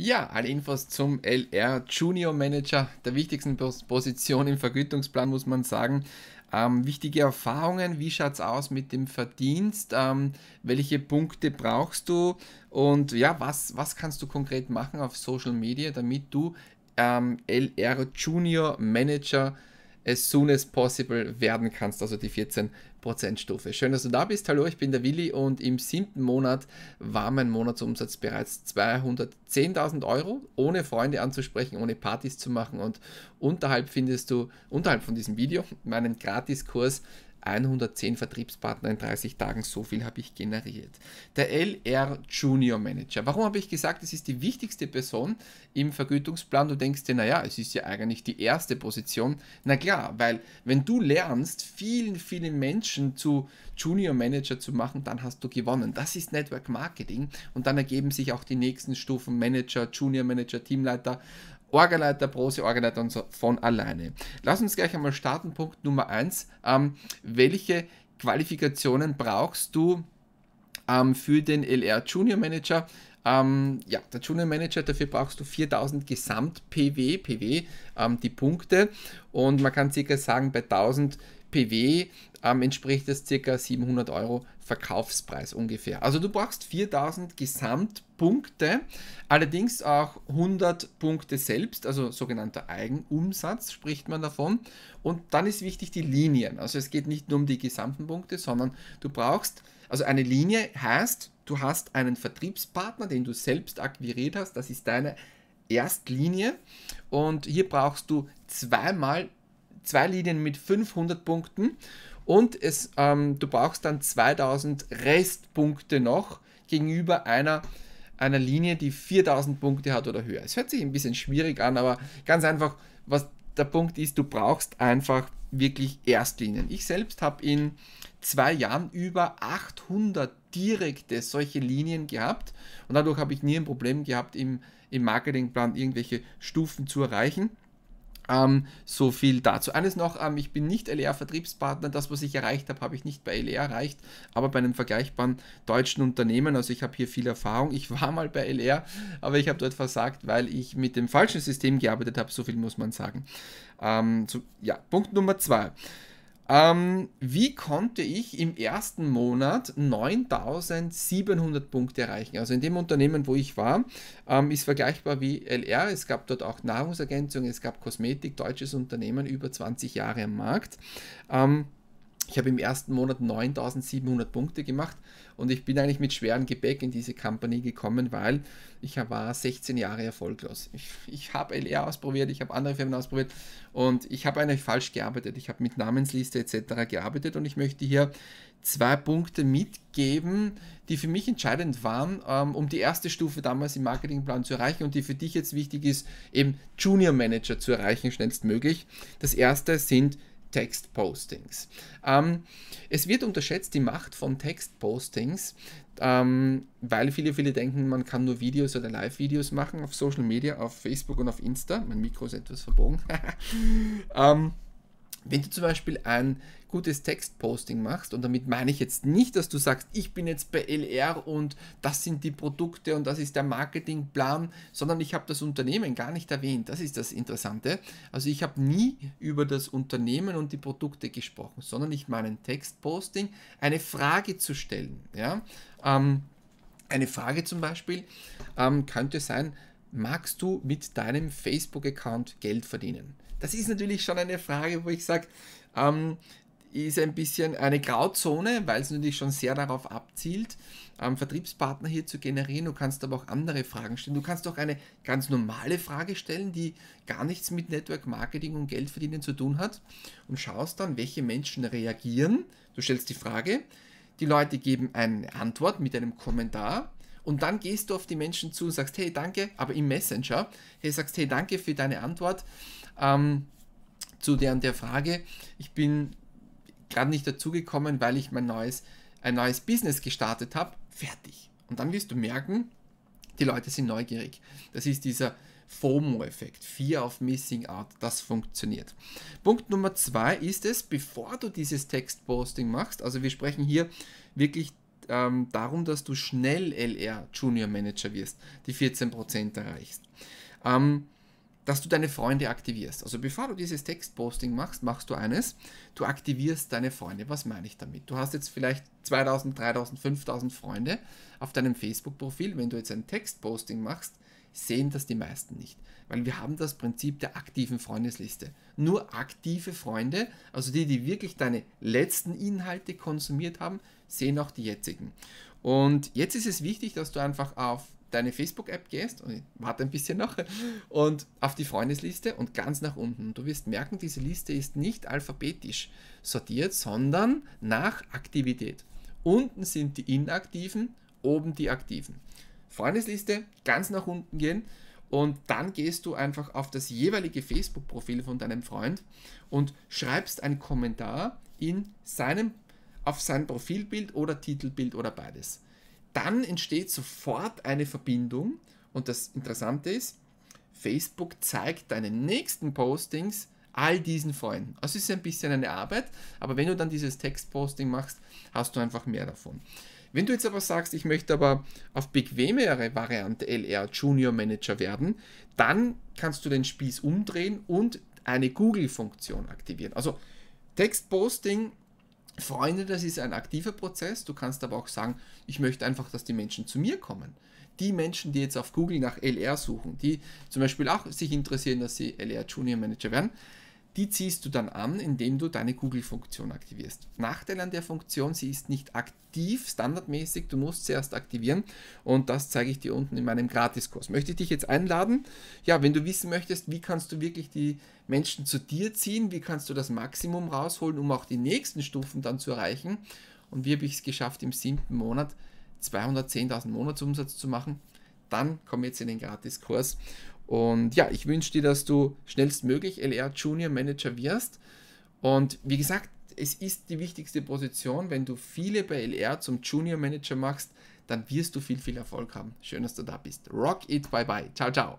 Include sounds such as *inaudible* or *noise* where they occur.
Ja, alle Infos zum LR Junior Manager, der wichtigsten Position im Vergütungsplan, muss man sagen. Ähm, wichtige Erfahrungen, wie schaut es aus mit dem Verdienst, ähm, welche Punkte brauchst du und ja, was, was kannst du konkret machen auf Social Media, damit du ähm, LR Junior Manager as soon as possible werden kannst, also die 14% Stufe. Schön, dass du da bist. Hallo, ich bin der Willi und im siebten Monat war mein Monatsumsatz bereits 210.000 Euro, ohne Freunde anzusprechen, ohne Partys zu machen und unterhalb findest du, unterhalb von diesem Video, meinen Gratiskurs 110 Vertriebspartner in 30 Tagen, so viel habe ich generiert. Der LR Junior Manager. Warum habe ich gesagt, es ist die wichtigste Person im Vergütungsplan? Du denkst dir, naja, es ist ja eigentlich die erste Position. Na klar, weil wenn du lernst, vielen, vielen Menschen zu Junior Manager zu machen, dann hast du gewonnen. Das ist Network Marketing und dann ergeben sich auch die nächsten Stufen Manager, Junior Manager, Teamleiter Orgeleiter, Prose, Orgeleiter und so von alleine. Lass uns gleich einmal starten. Punkt Nummer 1. Ähm, welche Qualifikationen brauchst du ähm, für den LR Junior Manager? Ähm, ja, der Junior Manager, dafür brauchst du 4000 Gesamt-PW, PW, ähm, die Punkte. Und man kann circa sagen, bei 1000 PW ähm, entspricht das circa 700 Euro Verkaufspreis ungefähr. Also du brauchst 4000 Gesamtpunkte, allerdings auch 100 Punkte selbst, also sogenannter Eigenumsatz spricht man davon. Und dann ist wichtig die Linien. Also es geht nicht nur um die gesamten Punkte, sondern du brauchst, also eine Linie heißt, du hast einen Vertriebspartner, den du selbst akquiriert hast, das ist deine Erstlinie und hier brauchst du zweimal zwei Linien mit 500 Punkten und es, ähm, du brauchst dann 2000 Restpunkte noch gegenüber einer, einer Linie, die 4000 Punkte hat oder höher. Es hört sich ein bisschen schwierig an, aber ganz einfach, was der Punkt ist, du brauchst einfach wirklich Erstlinien. Ich selbst habe in zwei Jahren über 800 direkte solche Linien gehabt und dadurch habe ich nie ein Problem gehabt, im, im Marketingplan irgendwelche Stufen zu erreichen. Ähm, so viel dazu. Eines noch, ähm, ich bin nicht LR-Vertriebspartner. E das, was ich erreicht habe, habe ich nicht bei LR e erreicht, aber bei einem vergleichbaren deutschen Unternehmen. Also ich habe hier viel Erfahrung. Ich war mal bei LR, e aber ich habe dort versagt, weil ich mit dem falschen System gearbeitet habe. So viel muss man sagen. Ähm, so, ja, Punkt Nummer zwei. Ähm, wie konnte ich im ersten Monat 9700 Punkte erreichen? Also in dem Unternehmen, wo ich war, ähm, ist vergleichbar wie LR. Es gab dort auch Nahrungsergänzungen, es gab Kosmetik, deutsches Unternehmen, über 20 Jahre am Markt. Ähm, ich habe im ersten Monat 9700 Punkte gemacht und ich bin eigentlich mit schwerem Gepäck in diese Company gekommen, weil ich war 16 Jahre erfolglos. Ich, ich habe LR e ausprobiert, ich habe andere Firmen ausprobiert und ich habe eigentlich falsch gearbeitet. Ich habe mit Namensliste etc. gearbeitet und ich möchte hier zwei Punkte mitgeben, die für mich entscheidend waren, ähm, um die erste Stufe damals im Marketingplan zu erreichen und die für dich jetzt wichtig ist, eben Junior Manager zu erreichen, schnellstmöglich. Das erste sind Textpostings. Ähm, es wird unterschätzt die Macht von Textpostings, ähm, weil viele, viele denken, man kann nur Videos oder Live-Videos machen auf Social Media, auf Facebook und auf Insta. Mein Mikro ist etwas verbogen. *laughs* ähm, wenn du zum Beispiel ein gutes Textposting machst, und damit meine ich jetzt nicht, dass du sagst, ich bin jetzt bei LR und das sind die Produkte und das ist der Marketingplan, sondern ich habe das Unternehmen gar nicht erwähnt. Das ist das Interessante. Also ich habe nie über das Unternehmen und die Produkte gesprochen, sondern ich meinen Textposting eine Frage zu stellen. Ja? Ähm, eine Frage zum Beispiel ähm, könnte sein, magst du mit deinem Facebook-Account Geld verdienen? Das ist natürlich schon eine Frage, wo ich sage, ähm, ist ein bisschen eine Grauzone, weil es natürlich schon sehr darauf abzielt, ähm, Vertriebspartner hier zu generieren. Du kannst aber auch andere Fragen stellen. Du kannst auch eine ganz normale Frage stellen, die gar nichts mit Network Marketing und Geldverdienen zu tun hat und schaust dann, welche Menschen reagieren. Du stellst die Frage, die Leute geben eine Antwort mit einem Kommentar und dann gehst du auf die Menschen zu und sagst, hey, danke, aber im Messenger, hey, sagst, hey, danke für deine Antwort. Ähm, zu der und der Frage. Ich bin gerade nicht dazu gekommen, weil ich mein neues, ein neues Business gestartet habe. Fertig. Und dann wirst du merken, die Leute sind neugierig. Das ist dieser FOMO-Effekt, Fear of Missing Out, das funktioniert. Punkt Nummer zwei ist es, bevor du dieses Textposting machst, also wir sprechen hier wirklich ähm, darum, dass du schnell LR Junior Manager wirst, die 14% erreichst. Ähm, dass du deine Freunde aktivierst. Also bevor du dieses Textposting machst, machst du eines, du aktivierst deine Freunde. Was meine ich damit? Du hast jetzt vielleicht 2000, 3000, 5000 Freunde auf deinem Facebook-Profil. Wenn du jetzt ein Textposting machst, sehen das die meisten nicht, weil wir haben das Prinzip der aktiven Freundesliste. Nur aktive Freunde, also die, die wirklich deine letzten Inhalte konsumiert haben, sehen auch die jetzigen. Und jetzt ist es wichtig, dass du einfach auf deine Facebook-App gehst, und warte ein bisschen noch, und auf die Freundesliste und ganz nach unten. Du wirst merken, diese Liste ist nicht alphabetisch sortiert, sondern nach Aktivität. Unten sind die Inaktiven, oben die Aktiven. Freundesliste, ganz nach unten gehen und dann gehst du einfach auf das jeweilige Facebook-Profil von deinem Freund und schreibst einen Kommentar in seinem, auf sein Profilbild oder Titelbild oder beides dann entsteht sofort eine Verbindung. Und das Interessante ist, Facebook zeigt deine nächsten Postings all diesen Freunden. Also es ist ein bisschen eine Arbeit, aber wenn du dann dieses Textposting machst, hast du einfach mehr davon. Wenn du jetzt aber sagst, ich möchte aber auf bequemere Variante LR Junior Manager werden, dann kannst du den Spieß umdrehen und eine Google-Funktion aktivieren. Also Textposting Freunde, das ist ein aktiver Prozess. Du kannst aber auch sagen, ich möchte einfach, dass die Menschen zu mir kommen. Die Menschen, die jetzt auf Google nach LR suchen, die zum Beispiel auch sich interessieren, dass sie LR Junior Manager werden, die ziehst du dann an, indem du deine Google-Funktion aktivierst. Nachteil an der Funktion, sie ist nicht aktiv, standardmäßig, du musst sie erst aktivieren und das zeige ich dir unten in meinem Gratiskurs. Möchte ich dich jetzt einladen? Ja, wenn du wissen möchtest, wie kannst du wirklich die Menschen zu dir ziehen, wie kannst du das Maximum rausholen, um auch die nächsten Stufen dann zu erreichen. Und wie habe ich es geschafft, im siebten Monat 210.000 Monatsumsatz zu machen? Dann komm jetzt in den Gratiskurs und ja, ich wünsche dir, dass du schnellstmöglich LR Junior Manager wirst. Und wie gesagt, es ist die wichtigste Position. Wenn du viele bei LR zum Junior Manager machst, dann wirst du viel, viel Erfolg haben. Schön, dass du da bist. Rock it, bye bye. Ciao, ciao.